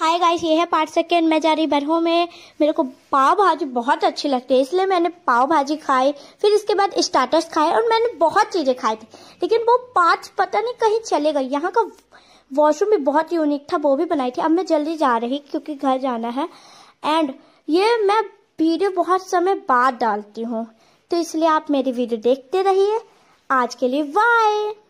hi guys ये है part second मैं जा रही बरहों में मेरे को पाव भाजी बहुत अच्छी लगती है इसलिए मैंने पाव भाजी खाई फिर इसके बाद स्टार्टर्स खाए और मैंने बहुत चीज़ें खाई थी लेकिन वो पाँच पता नहीं कहीं चले गए यहाँ का वॉशरूम भी बहुत यूनिक था वो भी बनाई थी अब मैं जल्दी जा रही क्योंकि घर जाना है एंड ये मैं वीडियो बहुत समय बाद डालती हूँ तो इसलिए आप मेरी वीडियो देखते रहिए आज के लिए बाय